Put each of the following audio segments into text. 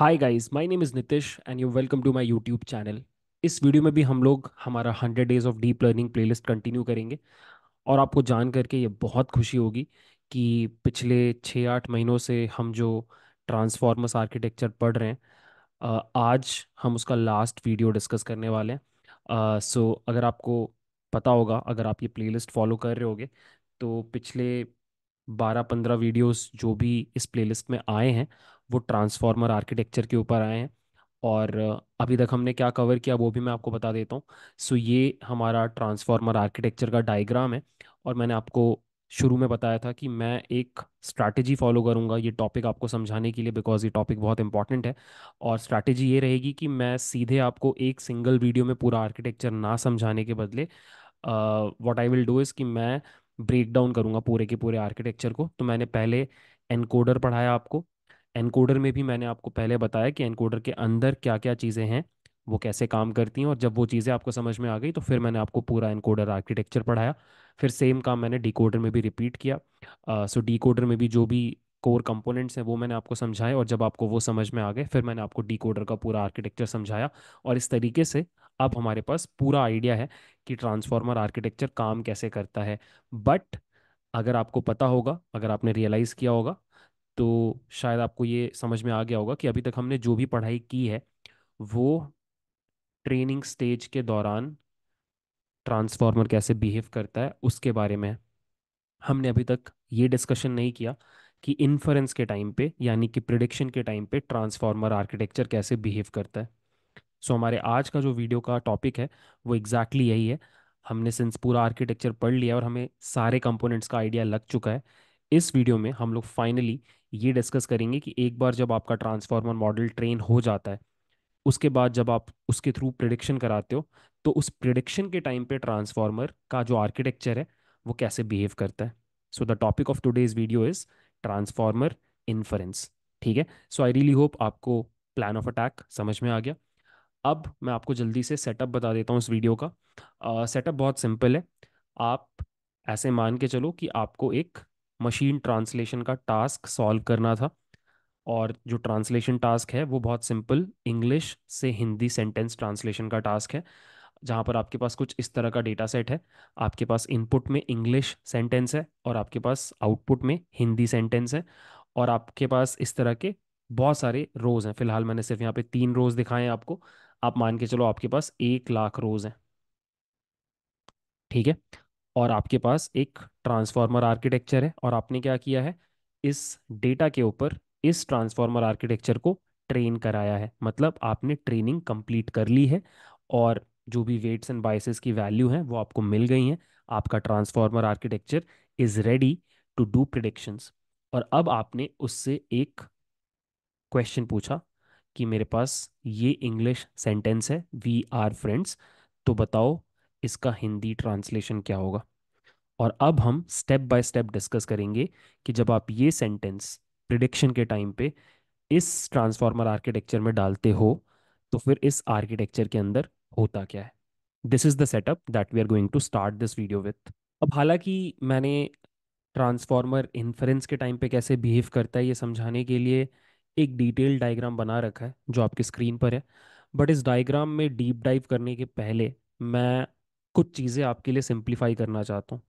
hi guys my name is Nitish and you welcome to my YouTube channel इस video में भी हम लोग हमारा hundred days of deep learning playlist continue करेंगे और आपको जान करके ये बहुत खुशी होगी कि पिछले छः आठ महीनों से हम जो ट्रांसफॉर्मर्स आर्किटेक्चर पढ़ रहे हैं आज हम उसका लास्ट वीडियो डिस्कस करने वाले हैं सो अगर आपको पता होगा अगर आप ये प्ले फॉलो कर रहे होगे तो पिछले बारह पंद्रह वीडियोज़ जो भी इस प्ले में आए हैं वो ट्रांसफॉर्मर आर्किटेक्चर के ऊपर आए हैं और अभी तक हमने क्या कवर किया वो भी मैं आपको बता देता हूँ सो ये हमारा ट्रांसफार्मर आर्किटेक्चर का डायग्राम है और मैंने आपको शुरू में बताया था कि मैं एक स्ट्रैटेजी फॉलो करूंगा ये टॉपिक आपको समझाने के लिए बिकॉज ये टॉपिक बहुत इंपॉर्टेंट है और स्ट्रैटेजी ये रहेगी कि मैं सीधे आपको एक सिंगल वीडियो में पूरा आर्किटेक्चर ना समझाने के बदले what I will do is कि मैं ब्रेक डाउन करूंगा पूरे के पूरे आर्किटेक्चर को तो मैंने पहले एनकोडर पढ़ाया आपको एनकोडर में भी मैंने आपको पहले बताया कि एनकोडर के अंदर क्या क्या चीज़ें हैं वो कैसे काम करती हैं और जब वो चीज़ें आपको समझ में आ गई तो फिर मैंने आपको पूरा एनकोडर आर्किटेक्चर पढ़ाया फिर सेम काम मैंने डिकोडर में भी रिपीट किया सो uh, डिकोडर so में भी जो भी कोर कंपोनेंट्स हैं वो मैंने आपको समझाए और जब आपको वो समझ में आ गए फिर मैंने आपको डिकोडर का पूरा आर्किटेक्चर समझाया और इस तरीके से अब हमारे पास पूरा आइडिया है कि ट्रांसफार्मर आर्किटेक्चर काम कैसे करता है बट अगर आपको पता होगा अगर आपने रियलाइज़ किया होगा तो शायद आपको ये समझ में आ गया होगा कि अभी तक हमने जो भी पढ़ाई की है वो ट्रेनिंग स्टेज के दौरान ट्रांसफार्मर कैसे बिहेव करता है उसके बारे में हमने अभी तक ये डिस्कशन नहीं किया कि इन्फरेंस के टाइम पे यानी कि प्रिडिक्शन के टाइम पे ट्रांसफार्मर आर्किटेक्चर कैसे बिहेव करता है सो so, हमारे आज का जो वीडियो का टॉपिक है वो एग्जैक्टली exactly यही है हमने सिंस पूरा आर्किटेक्चर पढ़ लिया और हमें सारे कंपोनेंट्स का आइडिया लग चुका है इस वीडियो में हम लोग फाइनली ये डिस्कस करेंगे कि एक बार जब आपका ट्रांसफार्मर मॉडल ट्रेन हो जाता है उसके बाद जब आप उसके थ्रू प्रिडिक्शन कराते हो तो उस प्रिडिक्शन के टाइम पे ट्रांसफार्मर का जो आर्किटेक्चर है वो कैसे बिहेव करता है so the topic of today's video is transformer inference ठीक है सो आई रियली होप आपको प्लान ऑफ अटैक समझ में आ गया अब मैं आपको जल्दी से सेटअप बता देता हूँ इस वीडियो का सेटअप uh, बहुत सिंपल है आप ऐसे मान के चलो कि आपको एक मशीन ट्रांसलेशन का टास्क सॉल्व करना था और जो ट्रांसलेशन टास्क है वो बहुत सिंपल इंग्लिश से हिंदी सेंटेंस ट्रांसलेशन का टास्क है जहाँ पर आपके पास कुछ इस तरह का डेटा सेट है आपके पास इनपुट में इंग्लिश सेंटेंस है और आपके पास आउटपुट में हिंदी सेंटेंस है और आपके पास इस तरह के बहुत सारे रोज़ हैं फिलहाल मैंने सिर्फ यहाँ पे तीन रोज़ दिखाए हैं आपको आप मान के चलो आपके पास एक लाख रोज़ हैं ठीक है और आपके पास एक ट्रांसफार्मर आर्किटेक्चर है और आपने क्या किया है इस डेटा के ऊपर इस ट्रांसफार्मर आर्किटेक्चर को ट्रेन कराया है मतलब आपने ट्रेनिंग कंप्लीट कर ली है और जो भी वेट्स एंड बाइसेस की वैल्यू है वो आपको मिल गई हैं आपका transformer architecture is ready to do predictions और अब आपने उससे एक क्वेश्चन पूछा कि मेरे पास ये इंग्लिश सेंटेंस है वी आर फ्रेंड्स तो बताओ इसका हिंदी ट्रांसलेशन क्या होगा और अब हम स्टेप बाय स्टेप डिस्कस करेंगे कि जब आप ये सेंटेंस प्रिडिक्शन के टाइम पे इस ट्रांसफार्मर आर्किटेक्चर में डालते हो तो फिर इस आर्किटेक्चर के अंदर होता क्या है this is the setup that we are going to start this video with अब हालांकि मैंने ट्रांसफार्मर इन्फ्रेंस के टाइम पे कैसे बिहेव करता है ये समझाने के लिए एक डिटेल डायग्राम बना रखा है जो आपकी स्क्रीन पर है बट इस डायग्राम में डीप डाइव करने के पहले मैं कुछ चीज़ें आपके लिए सिंप्लीफाई करना चाहता हूँ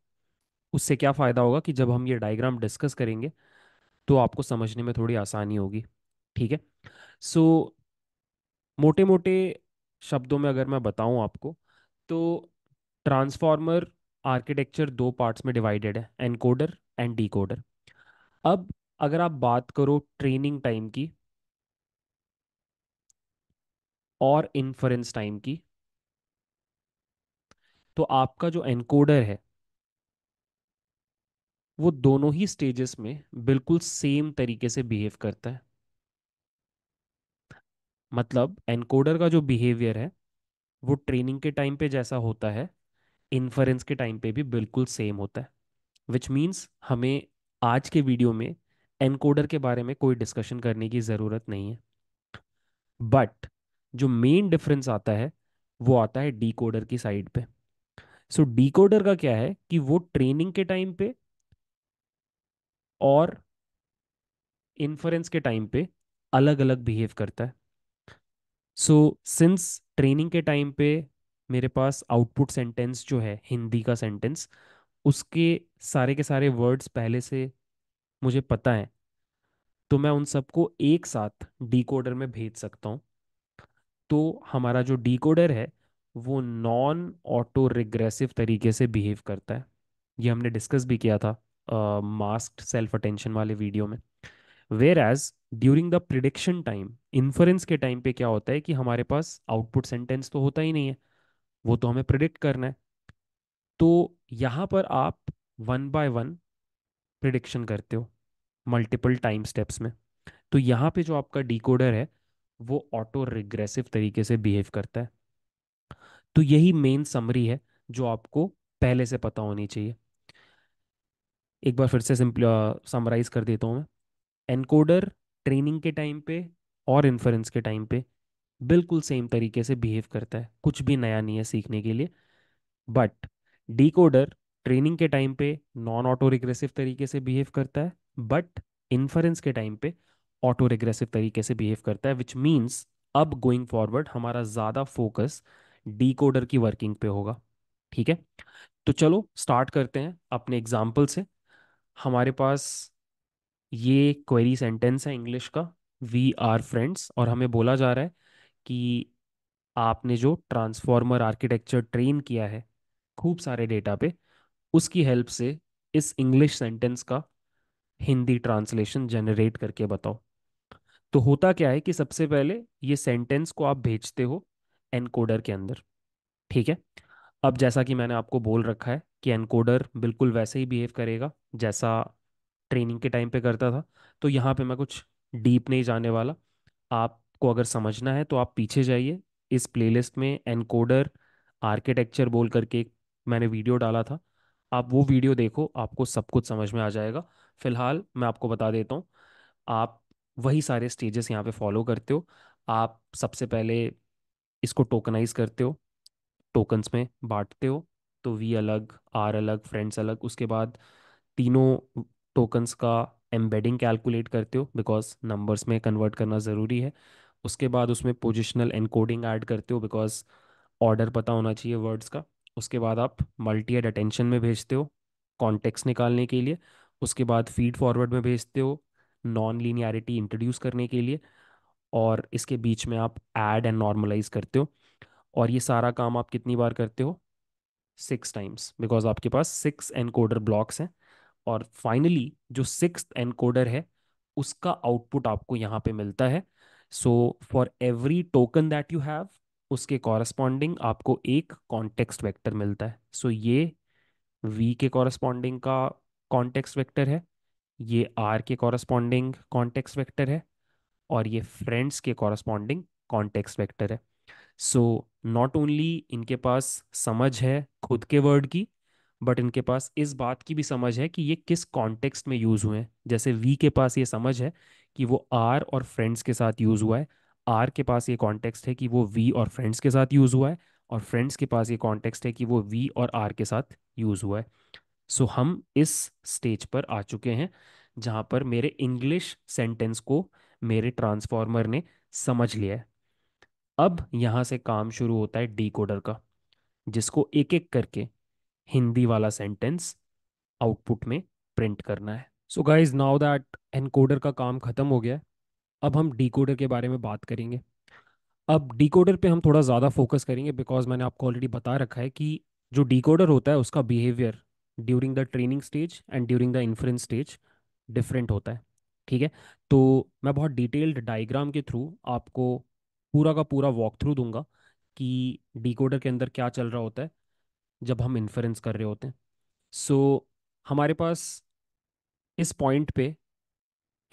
उससे क्या फ़ायदा होगा कि जब हम ये डायग्राम डिस्कस करेंगे तो आपको समझने में थोड़ी आसानी होगी ठीक है सो मोटे मोटे शब्दों में अगर मैं बताऊं आपको तो ट्रांसफार्मर आर्किटेक्चर दो पार्ट्स में डिवाइडेड है एनकोडर एंड डीकोडर अब अगर आप बात करो ट्रेनिंग टाइम की और इन्फरेंस टाइम की तो आपका जो एनकोडर है वो दोनों ही स्टेजेस में बिल्कुल सेम तरीके से बिहेव करता है मतलब एनकोडर का जो बिहेवियर है वो ट्रेनिंग के टाइम पे जैसा होता है इन्फरेंस के टाइम पे भी बिल्कुल सेम होता है विच मीन्स हमें आज के वीडियो में एनकोडर के बारे में कोई डिस्कशन करने की ज़रूरत नहीं है बट जो मेन डिफरेंस आता है वो आता है डीकोडर की साइड पे सो so, डिकोडर का क्या है कि वो ट्रेनिंग के टाइम पे और इन्फ्रेंस के टाइम पे अलग अलग बिहेव करता है सो सिंस ट्रेनिंग के टाइम पे मेरे पास आउटपुट सेंटेंस जो है हिंदी का सेंटेंस उसके सारे के सारे वर्ड्स पहले से मुझे पता है तो मैं उन सबको एक साथ डिकोडर में भेज सकता हूँ तो हमारा जो डिकोडर है वो नॉन ऑटो रिग्रेसिव तरीके से बिहेव करता है ये हमने डिस्कस भी किया था मास्क सेल्फ अटेंशन वाले वीडियो में whereas during the prediction time inference के टाइम पे क्या होता है कि हमारे पास आउटपुट सेंटेंस तो होता ही नहीं है वो तो हमें प्रिडिक्ट करना है तो यहाँ पर आप वन बाय वन प्रिडिक्शन करते हो मल्टीपल टाइम स्टेप्स में तो यहाँ पे जो आपका डिकोडर है वो ऑटो रिग्रेसिव तरीके से बिहेव करता है तो यही मेन समरी है जो आपको पहले से पता होनी चाहिए एक बार फिर से समराइज कर देता हूँ मैं एनकोडर ट्रेनिंग के टाइम पे और इन्फरेंस के टाइम पे बिल्कुल सेम तरीके से बिहेव करता है कुछ भी नया नहीं है सीखने के लिए बट डीकोडर ट्रेनिंग के टाइम पे नॉन ऑटो रिग्रेसिव तरीके से बिहेव करता है बट इन्फरेंस के टाइम पे ऑटो रिग्रेसिव तरीके से बिहेव करता है विच मीन्स अब गोइंग फॉरवर्ड हमारा ज़्यादा फोकस डीकोडर की वर्किंग पे होगा ठीक है तो चलो स्टार्ट करते हैं अपने एग्जाम्पल से हमारे पास ये क्वेरी सेंटेंस है इंग्लिश का वी आर फ्रेंड्स और हमें बोला जा रहा है कि आपने जो ट्रांसफॉर्मर आर्किटेक्चर ट्रेन किया है खूब सारे डेटा पे उसकी हेल्प से इस इंग्लिश सेंटेंस का हिंदी ट्रांसलेशन जनरेट करके बताओ तो होता क्या है कि सबसे पहले ये सेंटेंस को आप भेजते हो एनकोडर के अंदर ठीक है अब जैसा कि मैंने आपको बोल रखा है कि एनकोडर बिल्कुल वैसे ही बिहेव करेगा जैसा ट्रेनिंग के टाइम पे करता था तो यहाँ पे मैं कुछ डीप नहीं जाने वाला आपको अगर समझना है तो आप पीछे जाइए इस प्लेलिस्ट में एनकोडर आर्किटेक्चर बोल करके मैंने वीडियो डाला था आप वो वीडियो देखो आपको सब कुछ समझ में आ जाएगा फिलहाल मैं आपको बता देता हूँ आप वही सारे स्टेजेस यहाँ पे फॉलो करते हो आप सबसे पहले इसको टोकनाइज करते हो टोकन्स में बांटते हो तो वी अलग आर अलग फ्रेंड्स अलग उसके बाद तीनों टोकन्स का एम्बेडिंग कैलकुलेट करते हो बिकॉज नंबर्स में कन्वर्ट करना ज़रूरी है उसके बाद उसमें पोजिशनल एनकोडिंग ऐड करते हो बिकॉज ऑर्डर पता होना चाहिए वर्ड्स का उसके बाद आप मल्टी एड अटेंशन में भेजते हो कॉन्टेक्स निकालने के लिए उसके बाद फीड फॉरवर्ड में भेजते हो नॉन लीनियरिटी इंट्रोड्यूस करने के लिए और इसके बीच में आप ऐड एंड नॉर्मलाइज करते हो और ये सारा काम आप कितनी बार करते हो सिक्स टाइम्स बिकॉज आपके पास सिक्स एनकोडर ब्लॉक्स हैं और फाइनली जो सिक्स एनकोडर है उसका आउटपुट आपको यहाँ पे मिलता है so for every token that you have उसके कॉरस्पॉन्डिंग आपको एक कॉन्टेक्स्ट वेक्टर मिलता है सो so ये वी के कॉरस्पॉन्डिंग का कॉन्टेक्स्ट वेक्टर है ये आर के कॉरस्पॉन्डिंग कॉन्टेक्स्ट वेक्टर है और ये फ्रेंड्स के कॉरस्पॉन्डिंग कॉन्टेक्स्ट वेक्टर है सो नॉट ओनली इनके पास समझ है खुद के वर्ड की बट इनके पास इस बात की भी समझ है कि ये किस कॉन्टेक्स्ट में यूज़ हुए हैं जैसे वी के पास ये समझ है कि वो आर और फ्रेंड्स के साथ यूज़ हुआ है आर के पास ये कॉन्टेक्स्ट है कि वो वी और फ्रेंड्स के साथ यूज़ हुआ है और फ्रेंड्स के पास ये कॉन्टेक्स्ट है कि वो वी और आर के साथ यूज़ हुआ है सो so, हम इस स्टेज पर आ चुके हैं जहाँ पर मेरे इंग्लिश सेंटेंस को मेरे ट्रांसफॉर्मर ने समझ लिया है अब यहाँ से काम शुरू होता है डीकोडर का जिसको एक एक करके हिंदी वाला सेंटेंस आउटपुट में प्रिंट करना है so guys now that encoder का काम ख़त्म हो गया है अब हम डीकोडर के बारे में बात करेंगे अब डीकोडर पे हम थोड़ा ज़्यादा फोकस करेंगे बिकॉज मैंने आपको ऑलरेडी बता रखा है कि जो डीकोडर होता है उसका behaviour during the training stage and during the inference stage different होता है ठीक है तो मैं बहुत डिटेल्ड डायग्राम के थ्रू आपको पूरा का पूरा वॉक थ्रू दूंगा कि डिकोडर के अंदर क्या चल रहा होता है जब हम इन्फ्रेंस कर रहे होते हैं सो so, हमारे पास इस पॉइंट पे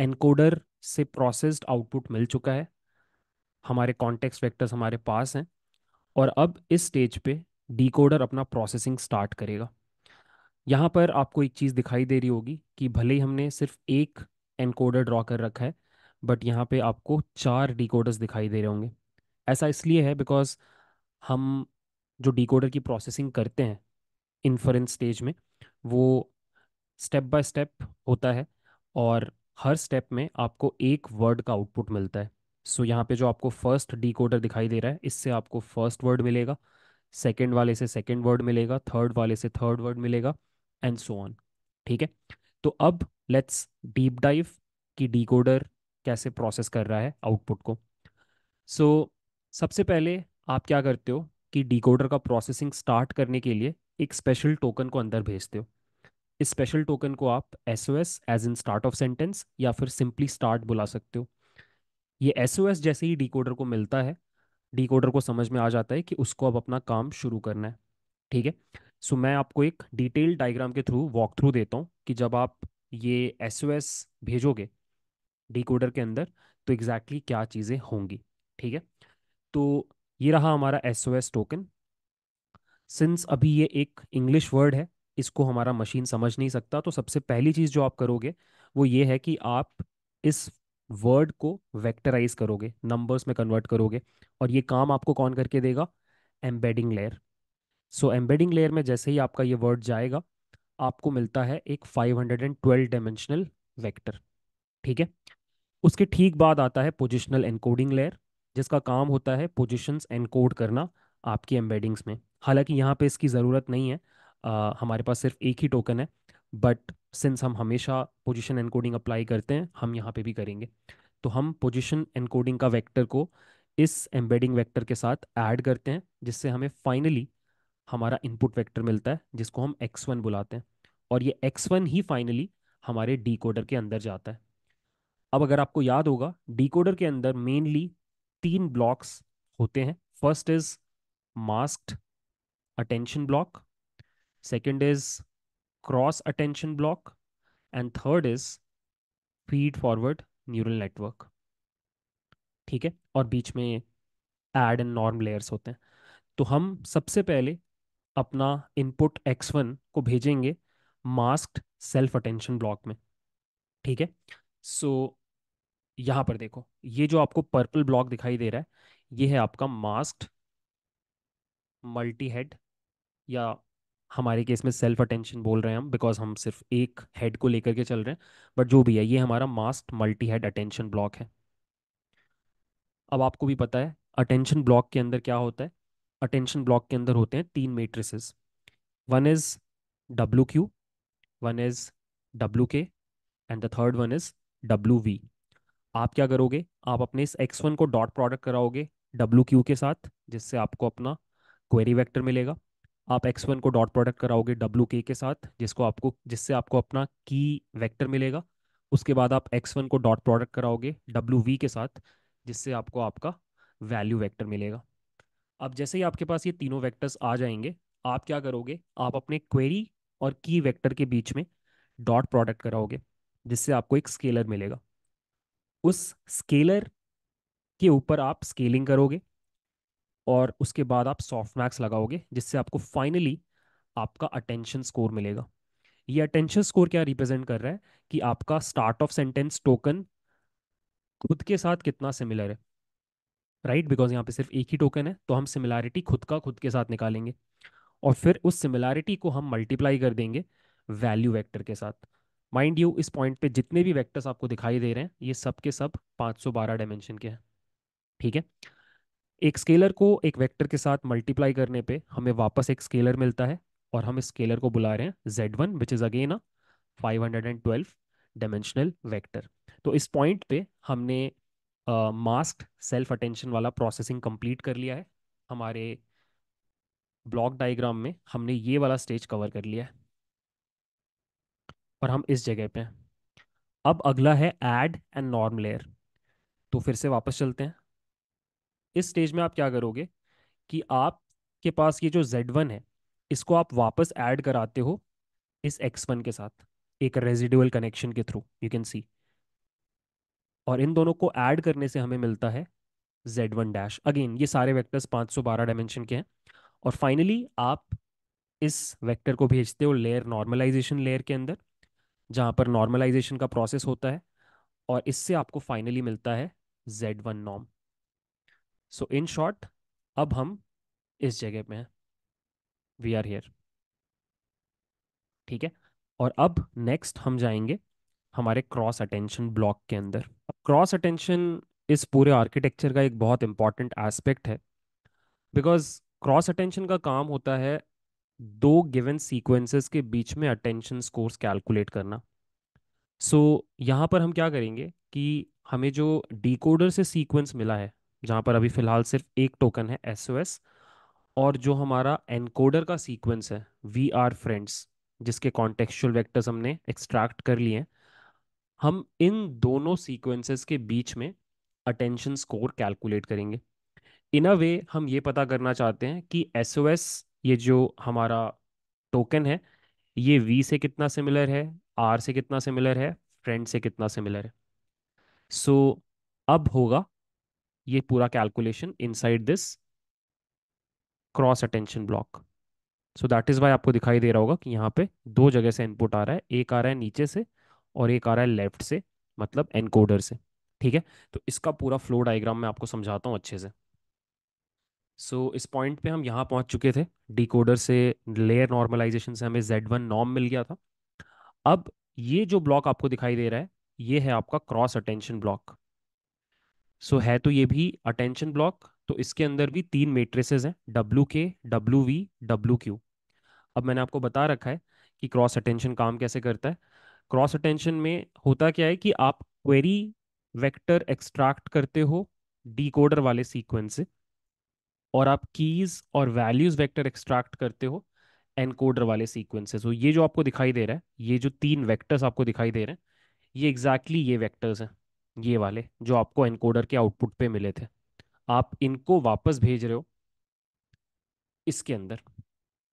एनकोडर से प्रोसेस्ड आउटपुट मिल चुका है हमारे कॉन्टेक्स्ट वेक्टर्स हमारे पास हैं और अब इस स्टेज पे डिकोडर अपना प्रोसेसिंग स्टार्ट करेगा यहाँ पर आपको एक चीज़ दिखाई दे रही होगी कि भले ही हमने सिर्फ एक एनकोडर ड्रॉ कर रखा है बट यहाँ पे आपको चार डिकोडर्स दिखाई दे रहे होंगे ऐसा इसलिए है बिकॉज हम जो डिकोडर की प्रोसेसिंग करते हैं इन्फरेंस स्टेज में वो स्टेप बाय स्टेप होता है और हर स्टेप में आपको एक वर्ड का आउटपुट मिलता है सो so, यहाँ पे जो आपको फर्स्ट डिकोडर दिखाई दे रहा है इससे आपको फर्स्ट वर्ड मिलेगा सेकेंड वाले से सेकेंड वर्ड मिलेगा थर्ड वाले से थर्ड वर्ड मिलेगा एंड सो ऑन ठीक है तो अब लेट्स डीप डाइव कि डिकोडर कैसे प्रोसेस कर रहा है आउटपुट को सो so, सबसे पहले आप क्या करते हो कि डिकोडर का प्रोसेसिंग स्टार्ट करने के लिए एक स्पेशल टोकन को अंदर भेजते हो इस स्पेशल टोकन को आप S O S as in start of sentence या फिर सिंपली स्टार्ट बुला सकते हो ये एस ओ एस जैसे ही डिकोडर को मिलता है डिकोडर को समझ में आ जाता है कि उसको अब अपना काम शुरू करना है ठीक है सो so, मैं आपको एक डिटेल डायग्राम के थ्रू वॉक थ्रू देता हूँ कि जब आप ये एस भेजोगे कोडर के अंदर तो एग्जैक्टली exactly क्या चीज़ें होंगी ठीक है तो ये रहा हमारा एस टोकन सिंस अभी ये एक इंग्लिश वर्ड है इसको हमारा मशीन समझ नहीं सकता तो सबसे पहली चीज़ जो आप करोगे वो ये है कि आप इस वर्ड को वेक्टराइज करोगे नंबर्स में कन्वर्ट करोगे और ये काम आपको कौन करके देगा embedding layer so embedding layer में जैसे ही आपका ये वर्ड जाएगा आपको मिलता है एक 512 डायमेंशनल वेक्टर ठीक है उसके ठीक बाद आता है पोजिशनल एनकोडिंग लेयर जिसका काम होता है पोजिशंस एनकोड करना आपकी एम्बेडिंग्स में हालांकि यहाँ पे इसकी ज़रूरत नहीं है आ, हमारे पास सिर्फ एक ही टोकन है बट सिंस हम हमेशा पोजिशन एनकोडिंग अप्लाई करते हैं हम यहाँ पे भी करेंगे तो हम पोजिशन एनकोडिंग का वेक्टर को इस एम्बेडिंग वेक्टर के साथ ऐड करते हैं जिससे हमें फाइनली हमारा इनपुट वेक्टर मिलता है जिसको हम एक्स वन बुलाते हैं और ये एक्स वन ही फाइनली हमारे डी कोडर के अंदर जाता है अब अगर आपको याद होगा डी कोडर के अंदर मेनली तीन ब्लॉक्स होते हैं first is masked attention block second is cross attention block and third is feed forward neural network ठीक है और बीच में एड एंड नॉर्म लेयर्स होते हैं तो हम सबसे पहले अपना इनपुट एक्स वन को भेजेंगे मास्क्ड सेल्फ अटेंशन ब्लॉक में ठीक है सो so, यहां पर देखो ये जो आपको पर्पल ब्लॉक दिखाई दे रहा है ये है आपका मास्क्ड मल्टी हेड या हमारे केस में सेल्फ अटेंशन बोल रहे हैं हम बिकॉज हम सिर्फ एक हेड को लेकर के चल रहे हैं बट जो भी है ये हमारा mask multi head attention block है अब आपको भी पता है अटेंशन ब्लॉक के अंदर क्या होता है अटेंशन ब्लॉक के अंदर होते हैं तीन matrices one is W Q one is W K and the third one is W V आप क्या करोगे आप अपने इस एक्स वन को डॉट प्रोडक्ट कराओगे डब्ल्यू क्यू के साथ जिससे आपको अपना क्वेरी वेक्टर मिलेगा आप एक्स वन को डॉट प्रोडक्ट कराओगे डब्ल्यू के के साथ जिसको आपको जिससे आपको अपना की वेक्टर मिलेगा उसके बाद आप एक्स वन को डॉट प्रोडक्ट कराओगे डब्ल्यू वी के साथ जिससे आपको आपका वैल्यू वेक्टर मिलेगा अब जैसे ही आपके पास ये तीनों वेक्टर्स आ जाएंगे आप क्या करोगे आप अपने क्वेरी और की वेक्टर के बीच में डॉट प्रोडक्ट कराओगे जिससे आपको एक स्केलर मिलेगा उस स्केलर के ऊपर आप स्केलिंग करोगे और उसके बाद आप सॉफ्ट मैक्स लगाओगे जिससे आपको फाइनली आपका अटेंशन स्कोर मिलेगा ये अटेंशन स्कोर क्या रिप्रेजेंट कर रहा है कि आपका स्टार्ट ऑफ सेंटेंस टोकन खुद के साथ कितना सिमिलर है राइट बिकॉज यहाँ पे सिर्फ एक ही टोकन है तो हम सिमिलैरिटी खुद का खुद के साथ निकालेंगे और फिर उस सिमिलैरिटी को हम मल्टीप्लाई कर देंगे वैल्यू वेक्टर के साथ माइंड यू इस पॉइंट पे जितने भी वेक्टर्स आपको दिखाई दे रहे हैं ये सब के सब 512 डायमेंशन के हैं ठीक है एक स्केलर को एक वेक्टर के साथ मल्टीप्लाई करने पे हमें वापस एक स्केलर मिलता है और हम इस स्केलर को बुला रहे हैं Z one which is again a five hundred and twelve dimensional vector तो इस पॉइंट पे हमने मास्क सेल्फ अटेंशन वाला प्रोसेसिंग कंप्लीट कर लिया है हमारे ब्लॉक डायग्राम में हमने ये वाला स्टेज कवर कर लिया है और हम इस जगह पे हैं अब अगला है एड एंड नॉर्म लेयर तो फिर से वापस चलते हैं इस स्टेज में आप क्या करोगे कि आपके पास ये जो जेड वन है इसको आप वापस ऐड कराते हो इस एक्स वन के साथ एक रेजिडुअल कनेक्शन के थ्रू यू कैन सी और इन दोनों को ऐड करने से हमें मिलता है जेड वन डैश अगेन ये सारे वेक्टर्स 512 डायमेंशन के हैं और फाइनली आप इस वेक्टर को भेजते हो लेयर नॉर्मलाइजेशन लेयर के अंदर जहाँ पर नॉर्मलाइजेशन का प्रोसेस होता है और इससे आपको फाइनली मिलता है जेड वन नॉम सो इन शॉर्ट अब हम इस जगह पे हैं वी आर हेयर ठीक है और अब नेक्स्ट हम जाएंगे हमारे क्रॉस अटेंशन ब्लॉक के अंदर क्रॉस अटेंशन इस पूरे आर्किटेक्चर का एक बहुत इंपॉर्टेंट एस्पेक्ट है बिकॉज क्रॉस अटेंशन का काम होता है दो गिवन सीक्वेंसेस के बीच में अटेंशन स्कोर्स कैलकुलेट करना सो so, यहाँ पर हम क्या करेंगे कि हमें जो डिकोडर से सीक्वेंस मिला है जहाँ पर अभी फ़िलहाल सिर्फ एक टोकन है एस और जो हमारा एनकोडर का सीक्वेंस है वी आर फ्रेंड्स जिसके कॉन्टेक्चुअल वेक्टर्स हमने एक्सट्रैक्ट कर लिए हैं हम इन दोनों सीक्वेंसेस के बीच में अटेंशन स्कोर कैलकुलेट करेंगे इन अ वे हम ये पता करना चाहते हैं कि एस ओ एस ये जो हमारा टोकन है ये वी से कितना सिमिलर है आर से कितना सिमिलर है फ्रेंड से कितना सिमिलर है सो so, अब होगा ये पूरा calculation inside this cross attention block so that is why आपको दिखाई दे रहा होगा कि यहाँ पे दो जगह से इनपुट आ रहा है एक आ रहा है नीचे से और एक आ रहा है लेफ्ट से मतलब एनकोडर से ठीक है तो इसका पूरा फ्लो डायग्राम मैं आपको समझाता हूँ अच्छे से सो so, इस पॉइंट पे हम यहाँ पहुँच चुके थे डिकोडर से लेयर नॉर्मलाइजेशन से हमें जेड नॉर्म मिल गया था अब ये जो ब्लॉक आपको दिखाई दे रहा है ये है आपका क्रॉस अटेंशन ब्लॉक सो है तो ये भी अटेंशन ब्लॉक तो इसके अंदर भी तीन मेट्रेसेज हैं W K W V W Q अब मैंने आपको बता रखा है कि क्रॉस अटेंशन काम कैसे करता है क्रॉस अटेंशन में होता क्या है कि आप क्वेरी वेक्टर एक्सट्रैक्ट करते हो डीकोडर वाले सीक्वेंस से और आप कीज और वैल्यूज वेक्टर एक्सट्रैक्ट करते हो एनकोडर वाले सीक्वेंस से so, ये जो आपको दिखाई दे रहा है ये जो तीन वेक्टर्स आपको दिखाई दे रहे हैं ये एग्जैक्टली exactly ये वेक्टर्स हैं ये वाले जो आपको एनकोडर के आउटपुट पे मिले थे आप इनको वापस भेज रहे हो इसके अंदर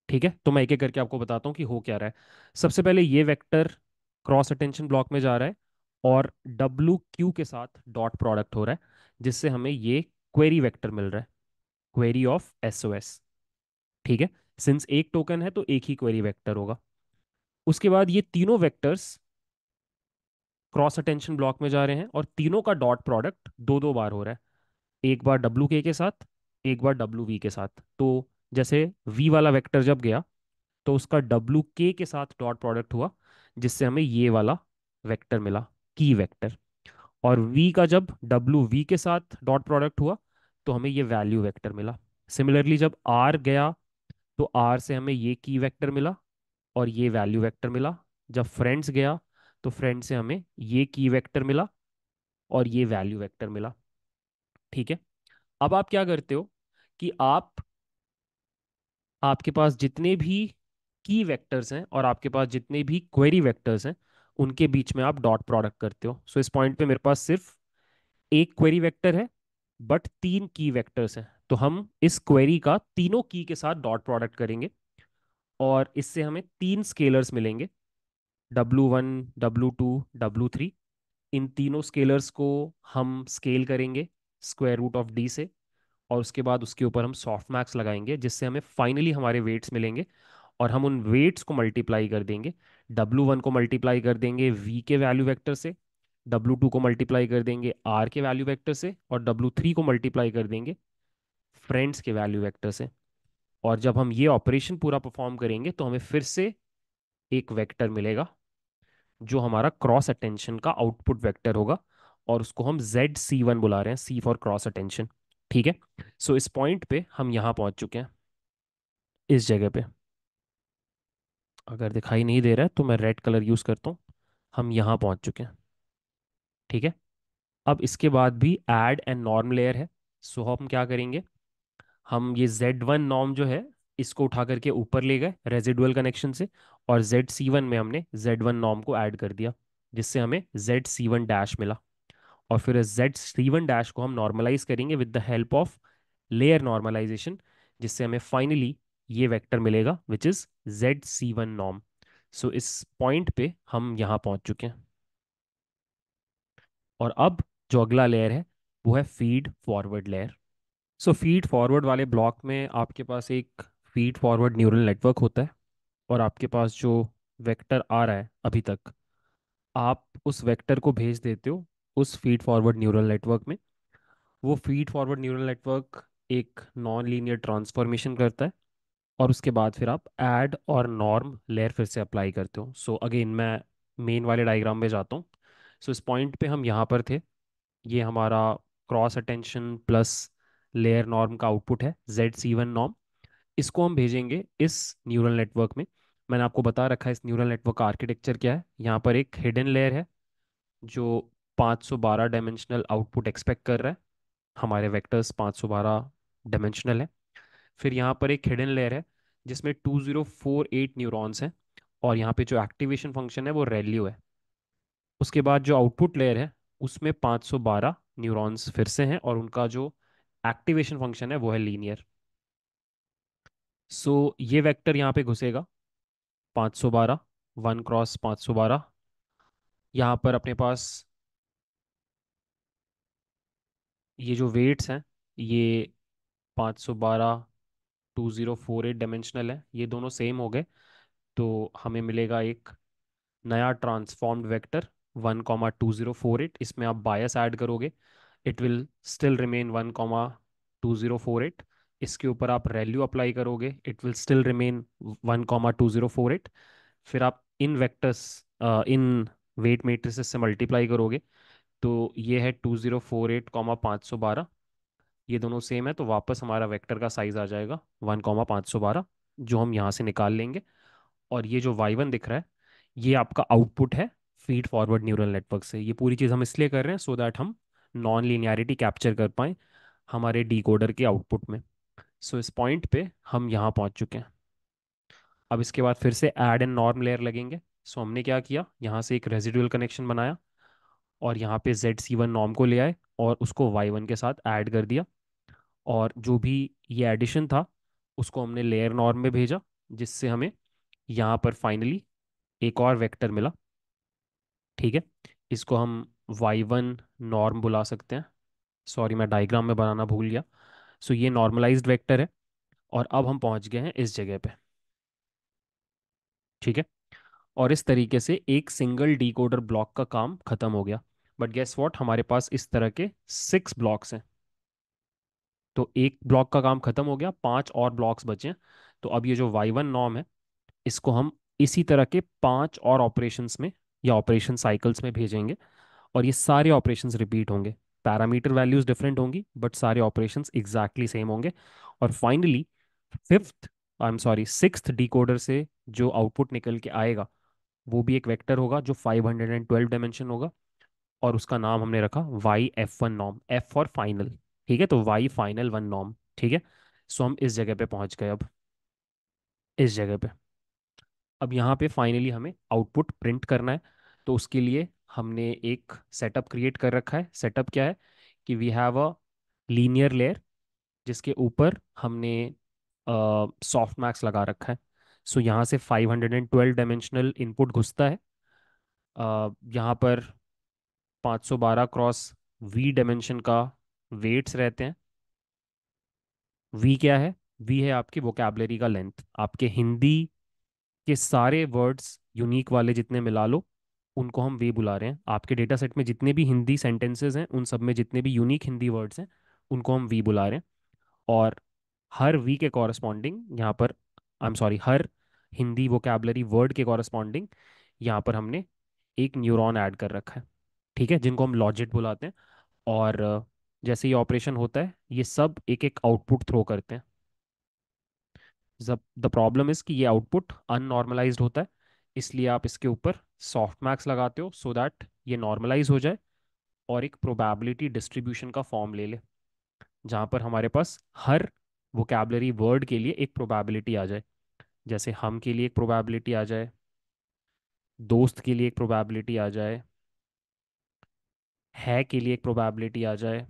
ठीक है तो मैं एक एक करके आपको बताता हूँ कि हो क्या रहा है सबसे पहले ये वेक्टर क्रॉस अटेंशन ब्लॉक में जा रहा है और डब्ल्यू क्यू के साथ डॉट प्रोडक्ट हो रहा है जिससे हमें ये क्वेरी वेक्टर मिल रहा है query of S O S ठीक है सिंस एक टोकन है तो एक ही क्वेरी वेक्टर होगा उसके बाद ये तीनों वेक्टर्स क्रॉस अटेंशन ब्लॉक में जा रहे हैं और तीनों का डॉट प्रोडक्ट दो दो बार हो रहा है एक बार डब्ल्यू के के साथ एक बार डब्ल्यू वी के साथ तो जैसे वी वाला वेक्टर जब गया तो उसका डब्ल्यू के के साथ डॉट प्रोडक्ट हुआ जिससे हमें ये वाला वेक्टर मिला की वेक्टर और v का जब डब्ल्यू वी के साथ डॉट प्रोडक्ट हुआ तो हमें ये वैल्यू वेक्टर मिला सिमिलरली जब r गया तो r से हमें ये की वेक्टर मिला और ये वैल्यू वेक्टर मिला जब फ्रेंड्स गया तो फ्रेंड से हमें ये की वेक्टर मिला और ये वैल्यू वेक्टर मिला ठीक है अब आप क्या करते हो कि आप आपके पास जितने भी की वेक्टर्स हैं और आपके पास जितने भी क्वेरी वेक्टर्स हैं उनके बीच में आप डॉट प्रोडक्ट करते हो सो so, इस पॉइंट पे मेरे पास सिर्फ एक क्वेरी वेक्टर है बट तीन की वेक्टर्स हैं तो हम इस क्वेरी का तीनों की के साथ डॉट प्रोडक्ट करेंगे और इससे हमें तीन स्केलर्स मिलेंगे W one W two W three इन तीनों स्केलर्स को हम स्केल करेंगे स्क्वायर रूट ऑफ डी से और उसके बाद उसके ऊपर हम सॉफ्ट मैक्स लगाएंगे जिससे हमें फाइनली हमारे वेट्स मिलेंगे और हम उन वेट्स को मल्टीप्लाई कर देंगे डब्लू वन को मल्टीप्लाई कर देंगे वी के वैल्यू वेक्टर से डब्लू टू को मल्टीप्लाई कर देंगे आर के वैल्यू वेक्टर से और डब्लू थ्री को मल्टीप्लाई कर देंगे फ्रेंड्स के वैल्यू वेक्टर से और जब हम ये ऑपरेशन पूरा परफॉर्म करेंगे तो हमें फिर से एक वेक्टर मिलेगा जो हमारा क्रॉस अटेंशन का आउटपुट वेक्टर होगा और उसको हम जेड सी वन बुला रहे हैं सी फॉर क्रॉस अटेंशन ठीक है सो so, इस पॉइंट पे हम यहाँ पहुँच चुके हैं इस जगह पे अगर दिखाई नहीं दे रहा है तो मैं रेड कलर यूज़ करता हूँ हम यहाँ पहुँच चुके हैं ठीक है अब इसके बाद भी एड एंड नॉर्म लेयर है सो हम क्या करेंगे हम ये जेड वन नॉर्म जो है इसको उठा करके ऊपर ले गए रेजिडुअल कनेक्शन से और जेड सी वन में हमने जेड वन नॉर्म को ऐड कर दिया जिससे हमें जेड सी वन डैश मिला और फिर जेड सी वन डैश को हम नॉर्मलाइज करेंगे with the help of layer normalization जिससे हमें फाइनली ये वेक्टर मिलेगा which is Z C one नॉम सो इस पॉइंट पे हम यहाँ पहुंच चुके हैं और अब जो अगला लेयर है वो है feed forward layer so feed forward वाले ब्लॉक में आपके पास एक फीड फॉरवर्ड न्यूरल नेटवर्क होता है और आपके पास जो वेक्टर आ रहा है अभी तक आप उस वेक्टर को भेज देते हो उस फीड फॉरवर्ड न्यूरल नेटवर्क में वो फीड फॉरवर्ड न्यूरल नेटवर्क एक नॉन लीनियर ट्रांसफॉर्मेशन करता है और उसके बाद फिर आप ऐड और नॉर्म लेयर फिर से अप्लाई करते हो सो अगेन मैं मेन वाले डायग्राम में जाता हूँ सो so इस पॉइंट पे हम यहाँ पर थे ये हमारा cross attention plus layer norm का आउटपुट है जेड सी वन नॉर्म इसको हम भेजेंगे इस न्यूरल नेटवर्क में मैंने आपको बता रखा है इस न्यूरल नेटवर्क का आर्किटेक्चर क्या है यहाँ पर एक हिडन लेयर है जो 512 डायमेंशनल आउटपुट एक्सपेक्ट कर रहा है हमारे वेक्टर्स 512 डायमेंशनल है फिर यहाँ पर एक हिडन लेयर है जिसमें 2048 न्यूरॉन्स हैं और यहाँ पे जो एक्टिवेशन फंक्शन है वो रेल्यू है उसके बाद जो आउटपुट लेयर है उसमें 512 न्यूरॉन्स फिर से हैं और उनका जो एक्टिवेशन फंक्शन है वो है लीनियर सो so, ये वेक्टर यहाँ पे घुसेगा 512 वन क्रॉस पाँच सौ बारह यहाँ पर अपने पास ये जो वेट्स हैं ये 512 two zero four eight dimensional है ये दोनों सेम हो गए तो हमें मिलेगा एक नया transformed vector one comma two zero four eight इसमें आप बायस ऐड करोगे it will still remain one comma two zero four eight इसके ऊपर आप रैल्यू अप्लाई करोगे it will still remain one comma two zero four eight फिर आप इन vectors in wait मेट्रिस से मल्टीप्लाई करोगे तो ये है two zero four eight comma पाँच सौ बारह ये दोनों सेम है तो वापस हमारा वेक्टर का साइज आ जाएगा वन कॉमा पाँच सौ बारह जो हम यहाँ से निकाल लेंगे और ये जो वाई वन दिख रहा है ये आपका आउटपुट है फीड फॉरवर्ड न्यूरल नेटवर्क से ये पूरी चीज़ हम इसलिए कर रहे हैं सो दैट हम नॉन लिनियरिटी कैप्चर कर पाएँ हमारे डी के आउटपुट में सो so इस पॉइंट पर हम यहाँ पहुँच चुके हैं अब इसके बाद फिर से एड एंड नॉर्म लेयर लगेंगे सो so हमने क्या किया यहाँ से एक रेजिडुअल कनेक्शन बनाया और यहाँ पे जेड सी वन नॉम को ले आए और उसको वाई वन के साथ ऐड कर दिया और जो भी ये एडिशन था उसको हमने लेयर नॉर्म में भेजा जिससे हमें यहाँ पर फाइनली एक और वेक्टर मिला ठीक है इसको हम वाई वन नॉर्म बुला सकते हैं सॉरी मैं डायग्राम में बनाना भूल गया सो ये नॉर्मलाइज्ड वेक्टर है और अब हम पहुंच गए हैं इस जगह पे ठीक है और इस तरीके से एक सिंगल डीकोडर ब्लॉक का काम खत्म हो गया बट गेस वॉट हमारे पास इस तरह के सिक्स ब्लॉक्स हैं तो एक ब्लॉक का काम खत्म हो गया पांच और ब्लॉक्स बचे हैं तो अब ये जो वाई वन नॉम है इसको हम इसी तरह के पांच और ऑपरेशंस में या ऑपरेशन साइकिल्स में भेजेंगे और ये सारे ऑपरेशंस रिपीट होंगे पैरामीटर वैल्यूज डिफरेंट होंगी बट सारे ऑपरेशंस एग्जैक्टली सेम होंगे और finally fifth I am sorry the decoder से जो आउटपुट निकल के आएगा वो भी एक वेक्टर होगा जो 512 डायमेंशन होगा और उसका नाम हमने रखा वाई एफ वन नॉम एफ फॉर फाइनल ठीक है तो वाई फाइनल वन नॉम ठीक है सो हम इस जगह पे पहुंच गए अब इस जगह पे अब यहाँ पे फाइनली हमें आउटपुट प्रिंट करना है तो उसके लिए हमने एक सेटअप क्रिएट कर रखा है सेटअप क्या है कि we have a linear layer जिसके ऊपर हमने सॉफ्ट uh, मैक्स लगा रखा है सो so, यहाँ से 512 डायमेंशनल इनपुट घुसता है uh, यहाँ पर 512 क्रॉस वी डायमेंशन का वेट्स रहते हैं वी क्या है वी है आपकी वोकेबलरी का लेंथ आपके हिंदी के सारे वर्ड्स यूनिक वाले जितने मिला लो उनको हम वे बुला रहे हैं आपके डेटा सेट में जितने भी हिंदी सेंटेंसेस हैं उन सब में जितने भी यूनिक हिंदी वर्ड्स हैं उनको हम वी बुला रहे हैं और हर वी के कॉरस्पॉन्डिंग यहाँ पर आई एम सॉरी हर हिंदी वोकेबलरी वर्ड के कॉरस्पॉन्डिंग यहाँ पर हमने एक न्यूरॉन ऐड कर रखा है ठीक है जिनको हम लॉजिट बुलाते हैं और जैसे ये ऑपरेशन होता है ये सब एक एक आउटपुट थ्रो करते हैं जब द प्रॉब्लम इज कि ये आउटपुट अननॉर्मलाइज होता है इसलिए आप इसके ऊपर सॉफ्ट मैक्स लगाते हो सो so दैट ये नॉर्मलाइज हो जाए और एक प्रोबेबिलिटी डिस्ट्रीब्यूशन का फॉर्म ले ले जहाँ पर हमारे पास हर वोकेबलरी वर्ड के लिए एक प्रोबेबिलिटी आ जाए जैसे हम के लिए एक प्रोबेबिलिटी आ जाए दोस्त के लिए एक प्रोबेबिलिटी आ जाए है के लिए एक प्रोबेबिलिटी आ जाए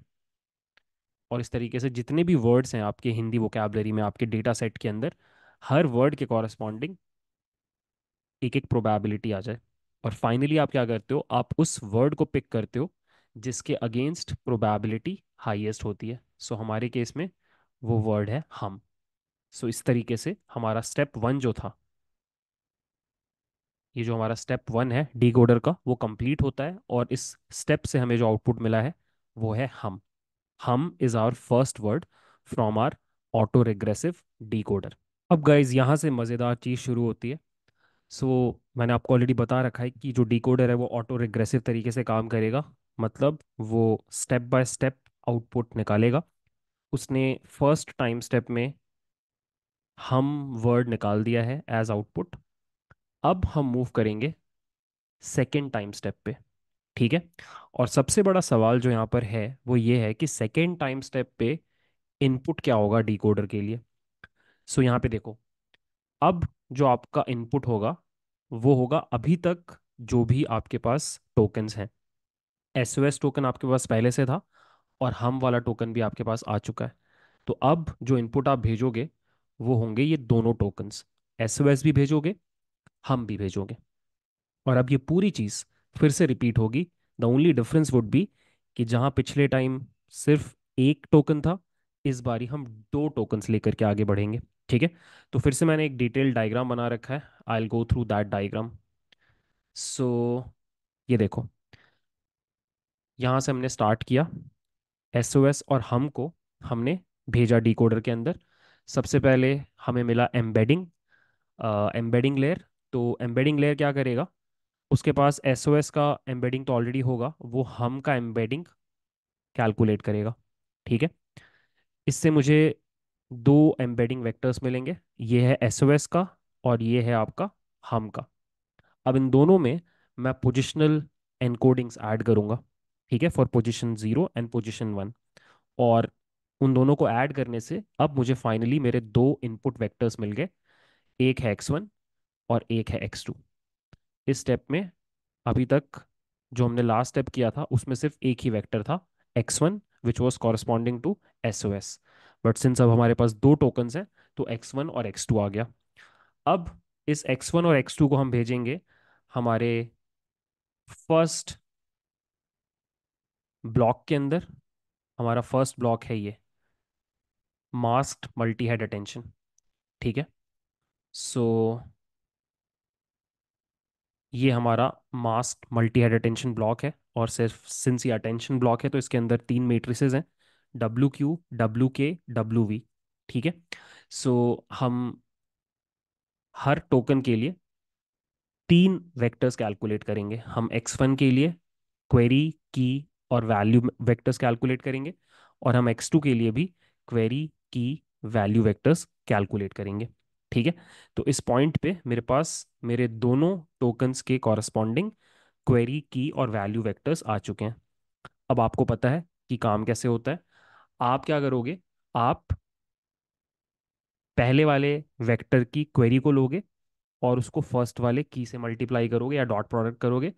और इस तरीके से जितने भी वर्ड्स हैं आपके हिंदी वोकेबलरी में आपके डेटा सेट के अंदर हर वर्ड के कॉरस्पॉन्डिंग एक एक प्रोबेबिलिटी आ जाए और फाइनली आप क्या करते हो आप उस वर्ड को पिक करते हो जिसके अगेंस्ट प्रोबेबिलिटी हाईएस्ट होती है सो so, हमारे केस में वो वर्ड है हम सो so, इस तरीके से हमारा स्टेप वन जो था ये जो हमारा स्टेप वन है डी का वो कंप्लीट होता है और इस स्टेप से हमें जो आउटपुट मिला है वो है हम हम is our first word from our auto regressive D अब गाइज यहाँ से मज़ेदार चीज़ शुरू होती है सो so, मैंने आपको ऑलरेडी बता रखा है कि जो डी है वो ऑटो रिग्रेसिव तरीके से काम करेगा मतलब वो स्टेप बाय स्टेप आउटपुट निकालेगा उसने फर्स्ट टाइम स्टेप में हम वर्ड निकाल दिया है एज आउटपुट अब हम मूव करेंगे सेकेंड टाइम स्टेप पे ठीक है और सबसे बड़ा सवाल जो यहाँ पर है वो ये है कि सेकेंड टाइम स्टेप पे इनपुट क्या होगा डिकोडर के लिए सो so, यहाँ पे देखो अब जो आपका इनपुट होगा वो होगा अभी तक जो भी आपके पास टोकन्स हैं एस ओ टोकन आपके पास पहले से था और हम वाला टोकन भी आपके पास आ चुका है तो अब जो इनपुट आप भेजोगे वो होंगे ये दोनों टोकन्स एस भी भेजोगे हम भी भेजोगे और अब ये पूरी चीज़ फिर से रिपीट होगी the only difference would be कि जहाँ पिछले टाइम सिर्फ एक टोकन था इस बारी हम दो टोकन्स लेकर के आगे बढ़ेंगे ठीक है तो फिर से मैंने एक डिटेल डायग्राम बना रखा है I'll go through that diagram so ये देखो यहाँ से हमने स्टार्ट किया एस ओ एस और हम को हमने भेजा डिकोडर के अंदर सबसे पहले हमें मिला एम्बेडिंग एम्बेडिंग लेयर तो एम्बेडिंग लेयर क्या करेगा उसके पास एस का एम्बेडिंग तो ऑलरेडी होगा वो हम का एम्बेडिंग कैलकुलेट करेगा ठीक है इससे मुझे दो एम्बेडिंग वेक्टर्स मिलेंगे ये है एस का और ये है आपका हम का अब इन दोनों में मैं पोजिशनल एनकोडिंग्स ऐड करूँगा ठीक है for position zero and position one और उन दोनों को ऐड करने से अब मुझे फाइनली मेरे दो इनपुट वेक्टर्स मिल गए एक है एक्स वन और एक है एक्स टू इस स्टेप में अभी तक जो हमने लास्ट स्टेप किया था उसमें सिर्फ एक ही वेक्टर था X one which was corresponding to S O S but since अब हमारे पास दो टोकन्स हैं तो एक्स वन और एक्स टू आ गया अब इस एक्स वन और एक्स टू को हम भेजेंगे हमारे फर्स्ट ब्लॉक के अंदर हमारा फर्स्ट ब्लॉक है ये मास्क मल्टी हेड अटेंशन ठीक है सो so, ये हमारा mask multi head attention block है और सिर्फ सिंस ये अटेंशन ब्लॉक है तो इसके अंदर तीन मेट्रिसेस हैं W Q W K W V ठीक है सो so, हम हर टोकन के लिए तीन वेक्टर्स कैलकुलेट करेंगे हम एक्स वन के लिए क्वेरी की और वैल्यू वेक्टर्स कैलकुलेट करेंगे और हम एक्स टू के लिए भी क्वेरी की वैल्यू वेक्टर्स कैलकुलेट करेंगे ठीक है तो इस पॉइंट पे मेरे पास मेरे दोनों टोकन्स के कॉरस्पॉन्डिंग क्वेरी की और वैल्यू वेक्टर्स आ चुके हैं अब आपको पता है कि काम कैसे होता है आप क्या करोगे आप पहले वाले वेक्टर की क्वेरी को लोगे और उसको फर्स्ट वाले की से मल्टीप्लाई करोगे या डॉट प्रोडक्ट करोगे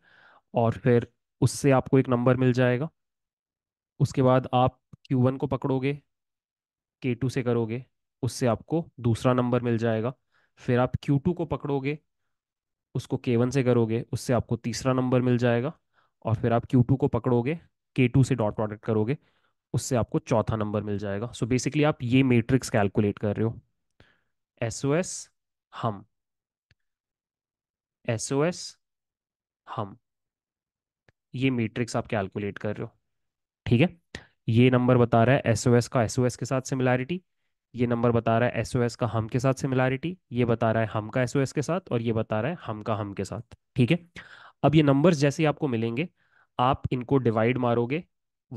और फिर उससे आपको एक नंबर मिल जाएगा उसके बाद आप क्यू वन को पकड़ोगे के टू से करोगे उससे आपको दूसरा नंबर मिल जाएगा फिर आप Q2 को पकड़ोगे उसको K1 से करोगे उससे आपको तीसरा नंबर मिल जाएगा और फिर आप Q2 को पकड़ोगे K2 से डॉट प्रोडक्ट करोगे उससे आपको चौथा नंबर मिल जाएगा सो so बेसिकली आप ये मेट्रिक्स कैलकुलेट कर रहे हो एस हम एस हम ये मेट्रिक्स आप कैलकुलेट कर रहे हो ठीक है ये नंबर बता रहा है एस का एस के साथ सिमिलैरिटी ये नंबर बता रहा है एस का हम के साथ सिमिलैरिटी ये बता रहा है हम का एस के साथ और ये बता रहा है हम का हम के साथ ठीक है अब ये नंबर्स जैसे ही आपको मिलेंगे आप इनको डिवाइड मारोगे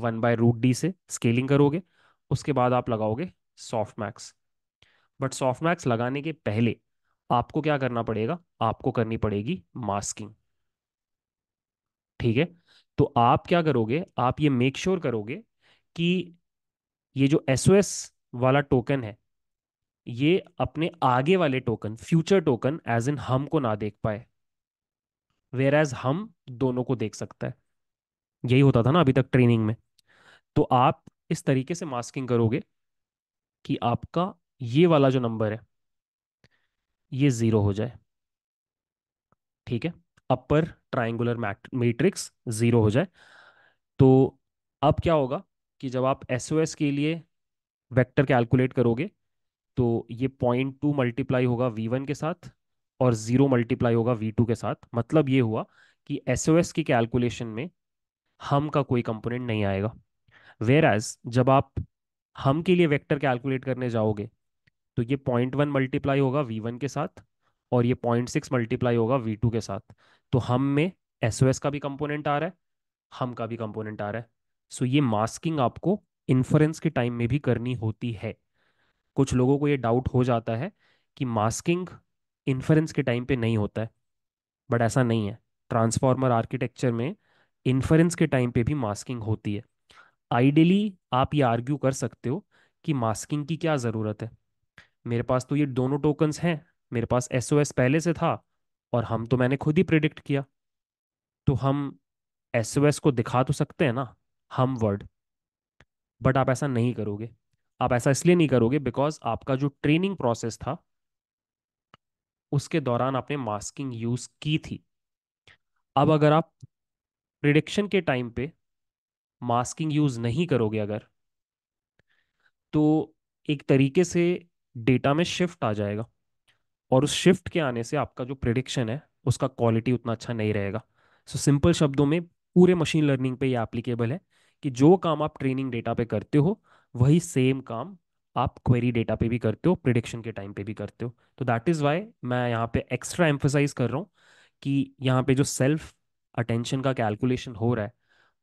वन बाय रूट डी से स्केलिंग करोगे उसके बाद आप लगाओगे soft max but soft max लगाने के पहले आपको क्या करना पड़ेगा आपको करनी पड़ेगी मास्किंग ठीक है तो आप क्या करोगे आप ये मेक श्योर sure करोगे कि ये जो एस वाला टोकन है ये अपने आगे वाले token future token as in हम को ना देख पाए वेर एज हम दोनों को देख सकता है यही होता था ना अभी तक ट्रेनिंग में तो आप इस तरीके से मास्किंग करोगे कि आपका ये वाला जो नंबर है ये जीरो हो जाए ठीक है अपर ट्राइंगुलर मैट्रिक्स जीरो हो जाए तो अब क्या होगा कि जब आप एस के लिए वेक्टर कैलकुलेट करोगे तो ये पॉइंट टू मल्टीप्लाई होगा वी वन के साथ और ज़ीरो मल्टीप्लाई होगा वी टू के साथ मतलब ये हुआ कि एस ओ एस की कैलकुलेशन में हम का कोई कंपोनेंट नहीं आएगा वेयर एज जब आप हम के लिए वेक्टर कैलकुलेट करने जाओगे तो ये पॉइंट वन मल्टीप्लाई होगा वी वन के साथ और ये पॉइंट सिक्स मल्टीप्लाई होगा वी टू के साथ तो हम में एस ओ एस का भी कंपोनेंट आ रहा है हम का भी कंपोनेंट आ रहा है सो so ये मास्किंग आपको इन्फ्रेंस के टाइम में भी करनी होती है कुछ लोगों को ये डाउट हो जाता है कि मास्किंग इन्फ्रेंस के टाइम पे नहीं होता है बट ऐसा नहीं है ट्रांसफॉर्मर आर्किटेक्चर में इन्फ्रेंस के टाइम पे भी मास्किंग होती है आइडियली आप ये आर्ग्यू कर सकते हो कि मास्किंग की क्या ज़रूरत है मेरे पास तो ये दोनों टोकन्स हैं मेरे पास एस पहले से था और हम तो मैंने खुद ही प्रिडिक्ट किया तो हम एस को दिखा तो सकते हैं ना हम वर्ड बट आप ऐसा नहीं करोगे आप ऐसा इसलिए नहीं करोगे बिकॉज आपका जो ट्रेनिंग प्रोसेस था उसके दौरान आपने मास्किंग यूज की थी अब अगर आप प्रिडिक्शन के टाइम पे मास्किंग यूज नहीं करोगे अगर तो एक तरीके से डेटा में शिफ्ट आ जाएगा और उस शिफ्ट के आने से आपका जो प्रिडिक्शन है उसका क्वालिटी उतना अच्छा नहीं रहेगा सो सिंपल शब्दों में पूरे मशीन लर्निंग पे ये एप्लीकेबल है कि जो काम आप ट्रेनिंग डेटा पे करते हो वही सेम काम आप क्वेरी डेटा पे भी करते हो प्रिडिक्शन के टाइम पे भी करते हो तो दैट इज़ वाई मैं यहाँ पे एक्स्ट्रा एम्फोसाइज कर रहा हूँ कि यहाँ पे जो सेल्फ अटेंशन का कैलकुलेशन हो रहा है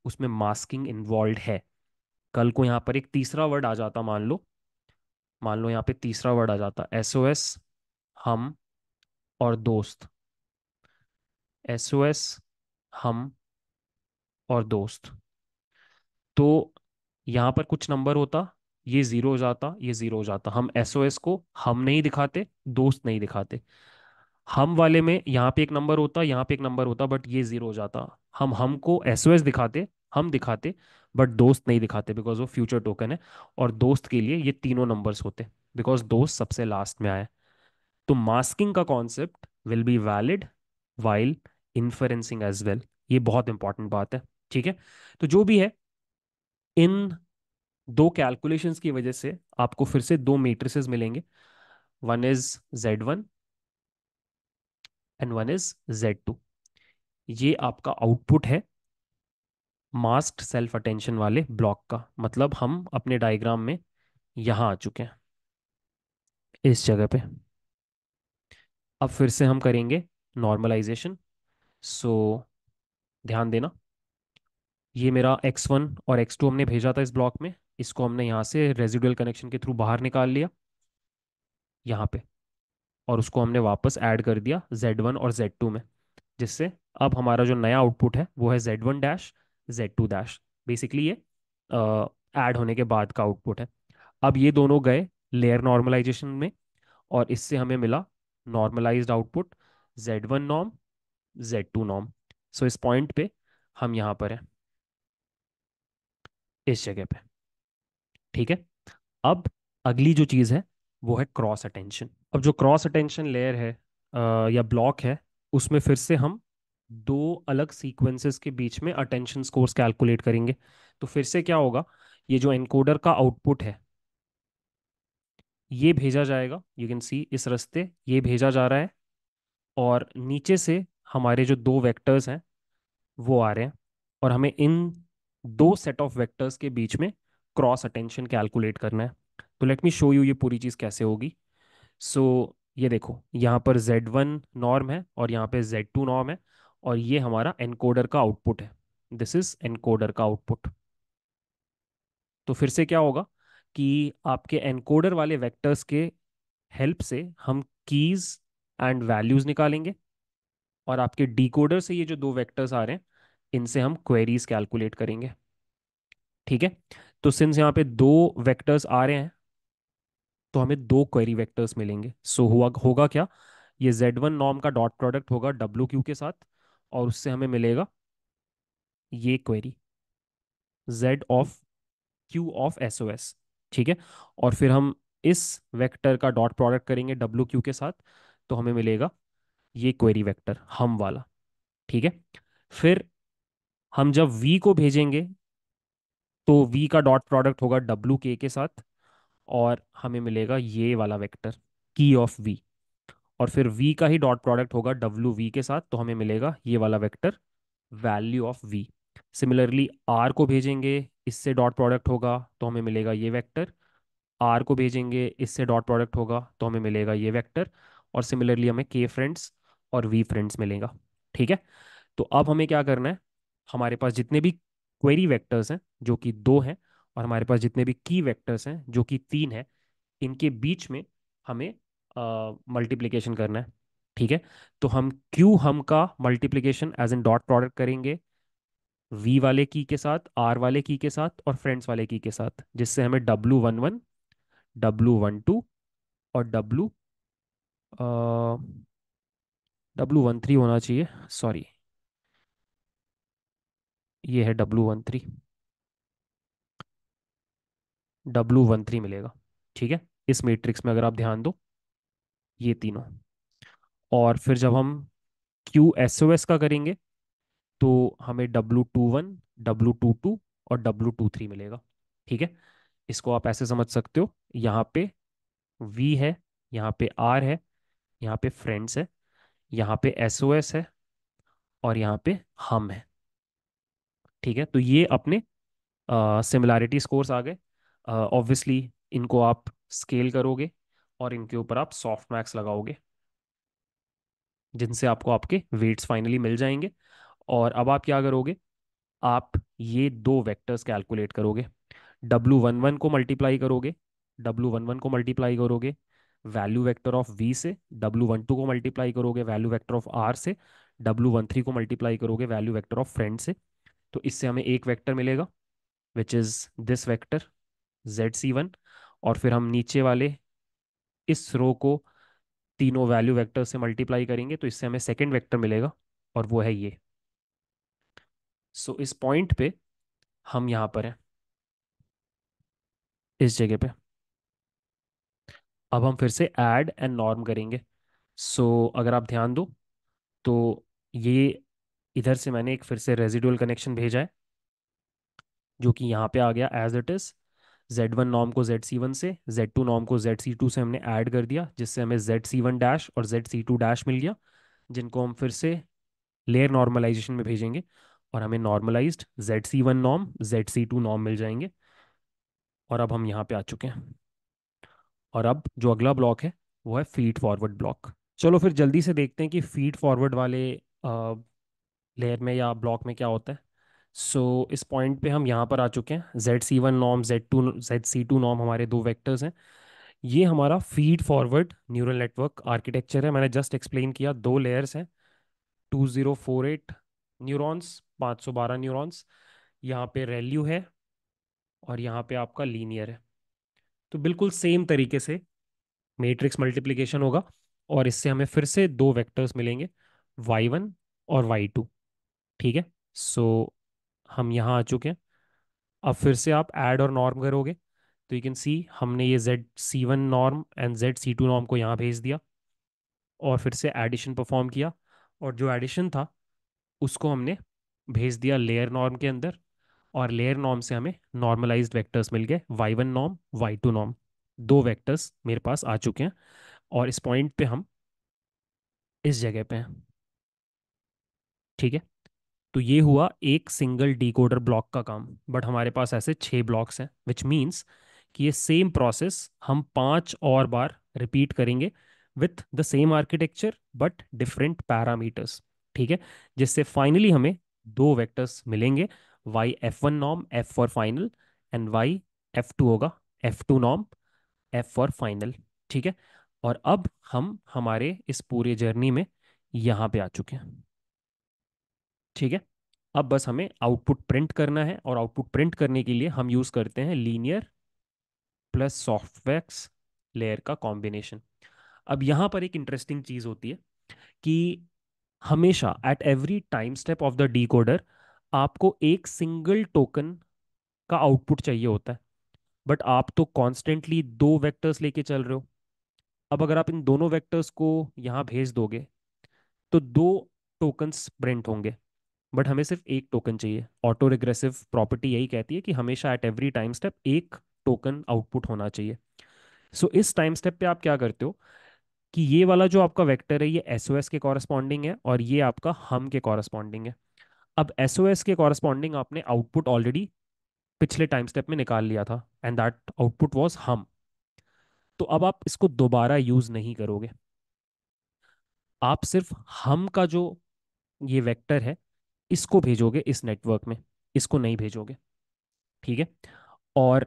उसमें मास्किंग इन्वॉल्व है कल को यहाँ पर एक तीसरा वर्ड आ जाता मान लो मान लो यहाँ पे तीसरा वर्ड आ जाता एस ओ एस हम और दोस्त एस ओ एस हम और दोस्त तो यहाँ पर कुछ नंबर होता ये जीरो हो जाता ये जीरो हो जाता हम एसओएस को हम नहीं दिखाते दोस्त नहीं दिखाते हम वाले में यहाँ पे एक नंबर होता यहाँ पे एक नंबर होता बट ये जीरो हो जाता हम हमको एसओएस दिखाते हम दिखाते बट दोस्त नहीं दिखाते बिकॉज वो फ्यूचर टोकन है और दोस्त के लिए ये तीनों नंबर्स होते बिकॉज दोस्त सबसे लास्ट में आया तो मास्किंग का concept will be valid while inferencing as well ये बहुत इंपॉर्टेंट बात है ठीक है तो जो भी है इन दो कैलकुलेशंस की वजह से आपको फिर से दो मेट्रिसेस मिलेंगे one is Z one and one is Z two ये आपका आउटपुट है मास्क सेल्फ अटेंशन वाले ब्लॉक का मतलब हम अपने डायग्राम में यहां आ चुके हैं इस जगह पे अब फिर से हम करेंगे नॉर्मलाइजेशन सो ध्यान देना ये मेरा एक्स वन और एक्स टू हमने भेजा था इस ब्लॉक में इसको हमने यहाँ से रेजिडुअल कनेक्शन के थ्रू बाहर निकाल लिया यहाँ पे और उसको हमने वापस ऐड कर दिया जेड वन और जेड टू में जिससे अब हमारा जो नया आउटपुट है वो है Z one dash Z two dash basically ये ऐड होने के बाद का आउटपुट है अब ये दोनों गए लेयर नॉर्मलाइजेशन में और इससे हमें मिला नॉर्मलाइज्ड आउटपुट जेड वन नॉम जेड टू नॉम सो इस पॉइंट पे हम यहाँ पर हैं इस जगह पे ठीक है अब अगली जो चीज़ है वो है क्रॉस अटेंशन अब जो क्रॉस अटेंशन लेयर है या ब्लॉक है उसमें फिर से हम दो अलग सीक्वेंसेस के बीच में अटेंशन स्कोर्स कैलकुलेट करेंगे तो फिर से क्या होगा ये जो एनकोडर का आउटपुट है ये भेजा जाएगा यू कैन सी इस रास्ते ये भेजा जा रहा है और नीचे से हमारे जो दो वेक्टर्स हैं वो आ रहे हैं और हमें इन दो सेट ऑफ वेक्टर्स के बीच में क्रॉस अटेंशन कैलकुलेट करना है तो लेट मी शो यू ये पूरी चीज़ कैसे होगी सो so, ये देखो यहाँ पर जेड वन नॉर्म है और यहाँ पे जेड टू नॉर्म है और ये हमारा एनकोडर का आउटपुट है दिस इज एनकोडर का आउटपुट तो फिर से क्या होगा कि आपके एनकोडर वाले वेक्टर्स के हेल्प से हम कीज़ एंड वैल्यूज़ निकालेंगे और आपके डिकोडर से ये जो दो वेक्टर्स आ रहे हैं इनसे हम क्वेरीज कैलकुलेट करेंगे ठीक है तो सिंस यहाँ पे दो वेक्टर्स आ रहे हैं तो हमें दो क्वेरी वेक्टर्स मिलेंगे सो so, हुआ होगा क्या ये Z1 वन नॉम का डॉट प्रोडक्ट होगा डब्ल्यू क्यू के साथ और उससे हमें मिलेगा ये query Z of Q of S O S ठीक है और फिर हम इस वेक्टर का डॉट प्रोडक्ट करेंगे डब्ल्यू क्यू के साथ तो हमें मिलेगा ये क्वेरी वेक्टर हम वाला ठीक है फिर हम जब v को भेजेंगे तो v का डॉट प्रोडक्ट होगा डब्ल्यू के के साथ और हमें मिलेगा ये वाला वेक्टर की ऑफ v और फिर v का ही डॉट प्रोडक्ट होगा डब्ल्यू वी के साथ तो हमें मिलेगा ये वाला vector value of v similarly r को भेजेंगे इससे डॉट प्रोडक्ट होगा तो हमें मिलेगा ये वेक्टर r को भेजेंगे इससे डॉट प्रोडक्ट होगा तो हमें मिलेगा ये वेक्टर और सिमिलरली हमें k फ्रेंड्स और v फ्रेंड्स मिलेगा ठीक है तो अब हमें क्या करना है हमारे पास जितने भी क्वेरी वेक्टर्स हैं जो कि दो हैं और हमारे पास जितने भी की वेक्टर्स हैं जो कि तीन हैं इनके बीच में हमें मल्टीप्लीकेशन करना है ठीक है तो हम क्यू हम का multiplication as an dot product करेंगे वी वाले की के साथ आर वाले की के साथ और फ्रेंड्स वाले की के साथ जिससे हमें W one one W one two और डब्लू डब्लू वन थ्री होना चाहिए सॉरी ये है W one three W one three मिलेगा ठीक है इस मैट्रिक्स में अगर आप ध्यान दो ये तीनों और फिर जब हम क्यू एस ओ एस का करेंगे तो हमें W two one W two two और डब्लू टू थ्री मिलेगा ठीक है इसको आप ऐसे समझ सकते हो यहाँ पे वी है यहाँ पे आर है यहाँ पे फ्रेंड्स है यहाँ पे एस ओ एस है और यहाँ पे हम है ठीक है तो ये अपने सिमिलैरिटी स्कोर्स आ गए ऑब्वियसली इनको आप स्केल करोगे और इनके ऊपर आप सॉफ्ट मैक्स लगाओगे जिनसे आपको आपके वेट्स फाइनली मिल जाएंगे और अब आप क्या करोगे आप ये दो वेक्टर्स कैलकुलेट करोगे डब्लू वन वन को मल्टीप्लाई करोगे डब्लू वन वन को मल्टीप्लाई करोगे वैल्यू वेक्टर ऑफ वी से डब्लू वन टू को मल्टीप्लाई करोगे वैल्यू वेक्टर ऑफ आर से डब्लू वन थ्री को मल्टीप्लाई करोगे वैल्यू वेक्टर ऑफ फ्रेंड से तो इससे हमें एक वेक्टर मिलेगा which is this vector Z C one और फिर हम नीचे वाले इस रो को तीनों वैल्यू वेक्टर से मल्टीप्लाई करेंगे तो इससे हमें सेकेंड वैक्टर मिलेगा और वो है ये सो so, इस पॉइंट पे हम यहां पर हैं इस जगह पे अब हम फिर से ऐड एंड नॉर्म करेंगे सो so, अगर आप ध्यान दो तो ये इधर से मैंने एक फिर से रेजिडुअल कनेक्शन भेजा है जो कि यहाँ पे आ गया as it is Z one नॉम को जेड सी वन से जेड टू नॉम को जेड सी टू से हमने ऐड कर दिया जिससे हमें जेड सी वन डैश और जेड सी टू डैश मिल गया जिनको हम फिर से लेयर नॉर्मलाइजेशन में भेजेंगे और हमें normalised Z C one Nom Z C to नॉम मिल जाएंगे और अब हम यहाँ पे आ चुके हैं और अब जो अगला ब्लॉक है वो है फीड फॉरवर्ड ब्लॉक चलो फिर जल्दी से देखते हैं कि फीड फॉरवर्ड वाले आ, लेयर में या ब्लॉक में क्या होता है सो so, इस पॉइंट पे हम यहाँ पर आ चुके हैं Z C one Nom Z to Z C to नॉम हमारे दो वेक्टर्स हैं ये हमारा feed forward neural network architecture है मैंने जस्ट एक्सप्लेन किया दो लेयर्स हैं to zero four eight neurons पाँच सौ बारह न्यूरॉन्स यहाँ पे रेल्यू है और यहाँ पे आपका लीनियर है तो बिल्कुल सेम तरीके से मेट्रिक्स मल्टीप्लीकेशन होगा और इससे हमें फिर से दो वैक्टर्स मिलेंगे वाई वन और वाई टू ठीक है सो so, हम यहाँ आ चुके हैं अब फिर से आप ऐड और नॉर्म करोगे तो यू कैन सी हमने ये Z C one norm and Z C two norm को यहाँ भेज दिया और फिर से एडिशन परफॉर्म किया और जो एडिशन था उसको हमने भेज दिया लेयर नॉर्म के अंदर और लेयर नॉर्म से हमें नॉर्मलाइज वैक्टर्स मिल गए Y one norm Y two norm दो वैक्टर्स मेरे पास आ चुके हैं और इस पॉइंट पे हम इस जगह पे हैं ठीक है तो ये हुआ एक सिंगल डिकोडर ब्लॉक का काम बट हमारे पास ऐसे छः ब्लॉक्स हैं विच मीन्स कि ये सेम प्रोसेस हम पांच और बार रिपीट करेंगे with the same architecture but different parameters ठीक है जिससे फाइनली हमें दो वेक्टर्स मिलेंगे वाई एफ वन नॉम F for final and Y F two होगा एफ टू नॉम एफ फॉर फाइनल ठीक है और अब हम हमारे इस पूरे जर्नी में यहाँ पे आ चुके हैं ठीक है अब बस हमें आउटपुट प्रिंट करना है और आउटपुट प्रिंट करने के लिए हम यूज़ करते हैं लीनियर प्लस सॉफ्टवेक्स लेयर का कॉम्बिनेशन अब यहाँ पर एक इंटरेस्टिंग चीज़ होती है कि हमेशा at every time step of the D आपको एक सिंगल टोकन का आउटपुट चाहिए होता है बट आप तो कॉन्स्टेंटली दो वेक्टर्स लेके चल रहे हो अब अगर आप इन दोनों वेक्टर्स को यहाँ भेज दोगे तो दो टोकन्स प्रिंट होंगे बट हमें सिर्फ एक टोकन चाहिए ऑटो रिग्रेसिव प्रॉपर्टी यही कहती है कि हमेशा एट एवरी टाइम स्टेप एक टोकन आउटपुट होना चाहिए सो so, इस टाइम स्टेप पे आप क्या करते हो कि ये वाला जो आपका वेक्टर है ये एस के कॉरस्पॉन्डिंग है और ये आपका हम के कॉरस्पॉन्डिंग है अब एस के कॉरस्पॉन्डिंग आपने आउटपुट ऑलरेडी पिछले टाइम स्टेप में निकाल लिया था एंड दैट आउटपुट वॉज हम तो अब आप इसको दोबारा यूज नहीं करोगे आप सिर्फ हम का जो ये वेक्टर है इसको भेजोगे इस नेटवर्क में इसको नहीं भेजोगे ठीक है और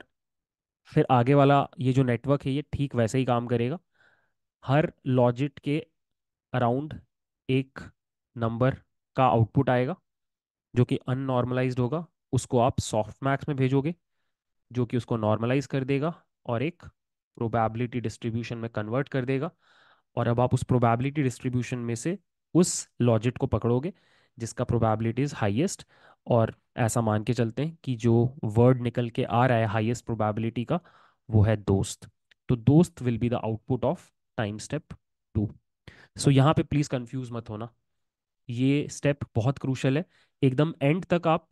फिर आगे वाला ये जो नेटवर्क है ये ठीक वैसे ही काम करेगा हर लॉजिट के अराउंड एक नंबर का आउटपुट आएगा जो कि अननॉर्मलाइज्ड होगा उसको आप सॉफ्ट मैक्स में भेजोगे जो कि उसको नॉर्मलाइज कर देगा और एक प्रोबेबिलिटी डिस्ट्रीब्यूशन में कन्वर्ट कर देगा और अब आप उस प्रोबेबिलिटी डिस्ट्रीब्यूशन में से उस लॉजिट को पकड़ोगे जिसका प्रोबेबिलिटी इज़ हाईएस्ट और ऐसा मान के चलते हैं कि जो वर्ड निकल के आ रहा है हाईएस्ट प्रोबेबिलिटी का वो है दोस्त तो दोस्त will be the output of time step two so यहाँ पे प्लीज़ कंफ्यूज मत होना ये स्टेप बहुत क्रूशल है एकदम एंड तक आप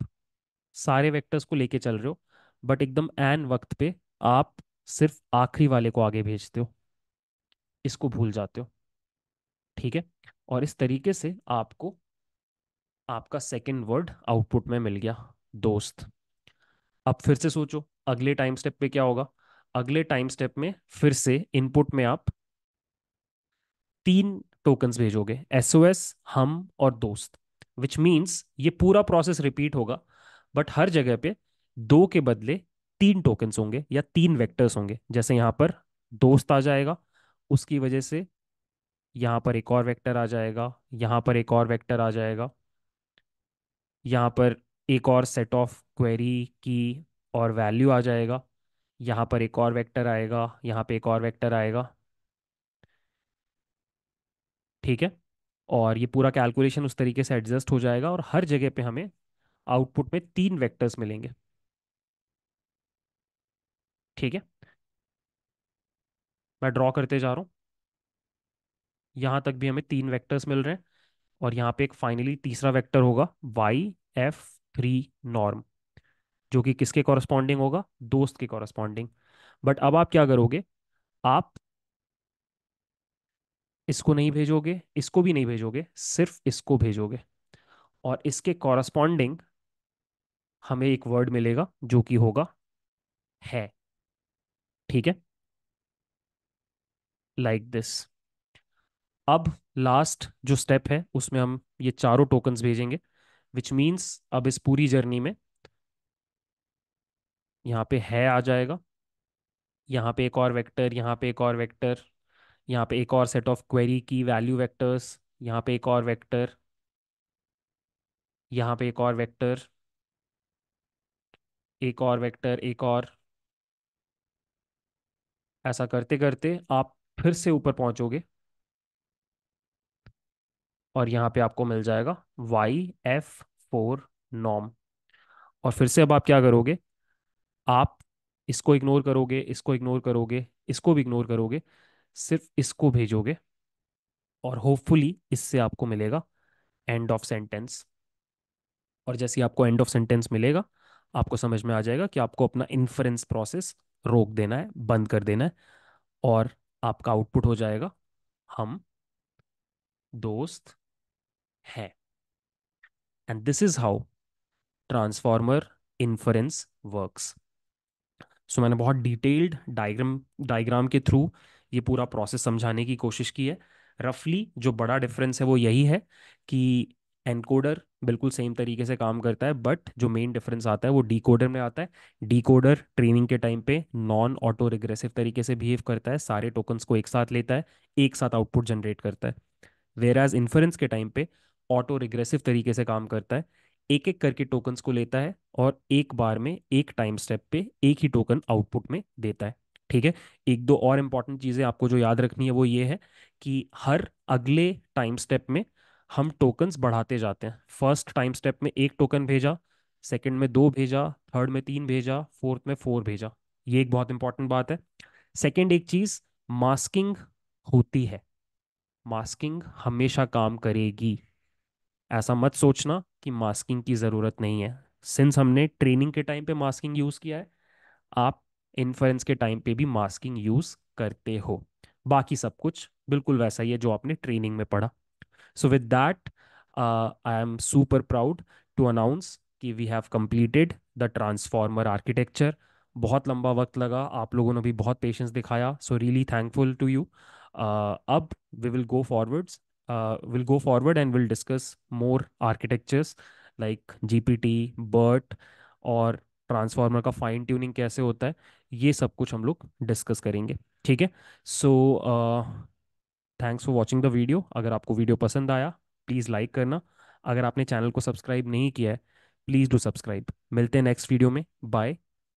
सारे वेक्टर्स को लेके चल रहे हो बट एकदम एन वक्त पे आप सिर्फ आखिरी वाले को आगे भेजते हो इसको भूल जाते हो ठीक है और इस तरीके से आपको आपका सेकेंड वर्ड आउटपुट में मिल गया दोस्त अब फिर से सोचो अगले टाइम स्टेप पे क्या होगा अगले टाइम स्टेप में फिर से इनपुट में आप तीन टोकन्स भेजोगे एसओ एस हम और दोस्त विच मीन्स ये पूरा प्रोसेस रिपीट होगा बट हर जगह पे दो के बदले तीन टोकन्स होंगे या तीन वेक्टर्स होंगे जैसे यहां पर दोस्त आ जाएगा उसकी वजह से यहां पर एक और वेक्टर आ जाएगा यहां पर एक और वेक्टर आ जाएगा यहाँ पर एक और सेट ऑफ क्वेरी की और वैल्यू आ जाएगा यहाँ पर एक और वेक्टर आएगा यहाँ पे एक और वेक्टर आएगा ठीक है और ये पूरा कैलकुलेशन उस तरीके से एडजस्ट हो जाएगा और हर जगह पे हमें आउटपुट में तीन वेक्टर्स मिलेंगे ठीक है मैं ड्रॉ करते जा रहा हूँ यहाँ तक भी हमें तीन वेक्टर्स मिल रहे हैं और यहाँ पे एक फाइनली तीसरा वेक्टर होगा वाई एफ थ्री नॉर्म जो कि किसके कॉरस्पॉन्डिंग होगा दोस्त के कॉरस्पॉन्डिंग बट अब आप क्या करोगे आप इसको नहीं भेजोगे इसको भी नहीं भेजोगे सिर्फ इसको भेजोगे और इसके कॉरस्पॉन्डिंग हमें एक वर्ड मिलेगा जो कि होगा है ठीक है लाइक like दिस अब लास्ट जो स्टेप है उसमें हम ये चारों टोकन्स भेजेंगे विच मीन्स अब इस पूरी जर्नी में यहाँ पे है आ जाएगा यहाँ पे एक और वेक्टर यहाँ पे एक और वेक्टर यहाँ पे एक और सेट ऑफ क्वेरी की वैल्यू वेक्टर्स यहाँ पे एक और वेक्टर यहाँ पे एक और वेक्टर एक और वेक्टर एक और ऐसा करते करते आप फिर से ऊपर पहुंचोगे और यहाँ पे आपको मिल जाएगा वाई एफ फोर नॉम और फिर से अब आप क्या करोगे आप इसको इग्नोर करोगे इसको इग्नोर करोगे इसको भी इग्नोर करोगे सिर्फ इसको भेजोगे और होपफुली इससे आपको मिलेगा एंड ऑफ सेंटेंस और जैसे आपको एंड ऑफ सेंटेंस मिलेगा आपको समझ में आ जाएगा कि आपको अपना इन्फ्रेंस प्रोसेस रोक देना है बंद कर देना है और आपका आउटपुट हो जाएगा हम दोस्त है and this is how transformer inference works so मैंने बहुत डिटेल्ड डायग्राम डायग्राम के थ्रू ये पूरा प्रोसेस समझाने की कोशिश की है रफली जो बड़ा डिफरेंस है वो यही है कि एनकोडर बिल्कुल सेम तरीके से काम करता है बट जो मेन डिफरेंस आता है वो डीकोडर में आता है डीकोडर ट्रेनिंग के टाइम पे नॉन ऑटो रिग्रेसिव तरीके से बिहेव करता है सारे टोकन्स को एक साथ लेता है एक साथ आउटपुट जनरेट करता है वेयर एज इन्फरेंस के टाइम पे ऑटो रिग्रेसिव तरीके से काम करता है एक एक करके टोकन्स को लेता है और एक बार में एक टाइम स्टेप पे एक ही टोकन आउटपुट में देता है ठीक है एक दो और इम्पॉर्टेंट चीज़ें आपको जो याद रखनी है वो ये है कि हर अगले टाइम स्टेप में हम टोकन्स बढ़ाते जाते हैं फर्स्ट टाइम स्टेप में एक टोकन भेजा सेकेंड में दो भेजा थर्ड में तीन भेजा फोर्थ में फोर भेजा ये एक बहुत इंपॉर्टेंट बात है सेकेंड एक चीज़ मास्किंग होती है मास्किंग हमेशा काम करेगी ऐसा मत सोचना कि मास्किंग की ज़रूरत नहीं है सिंस हमने ट्रेनिंग के टाइम पे मास्किंग यूज़ किया है आप इन्फ्रेंस के टाइम पे भी मास्किंग यूज़ करते हो बाकी सब कुछ बिल्कुल वैसा ही है जो आपने ट्रेनिंग में पढ़ा so with that I am super proud to announce कि we have completed the transformer architecture बहुत लंबा वक्त लगा आप लोगों ने भी बहुत पेशेंस दिखाया so really thankful to you अब we will go forwards uh, we'll go forward and we'll discuss more architectures like GPT, BERT और ट्रांसफार्मर का फाइन ट्यूनिंग कैसे होता है ये सब कुछ हम लोग डिस्कस करेंगे ठीक है so thanks for watching the video अगर आपको वीडियो पसंद आया प्लीज़ लाइक करना अगर आपने चैनल को सब्सक्राइब नहीं किया है प्लीज़ डू सब्सक्राइब मिलते हैं नेक्स्ट वीडियो में बाय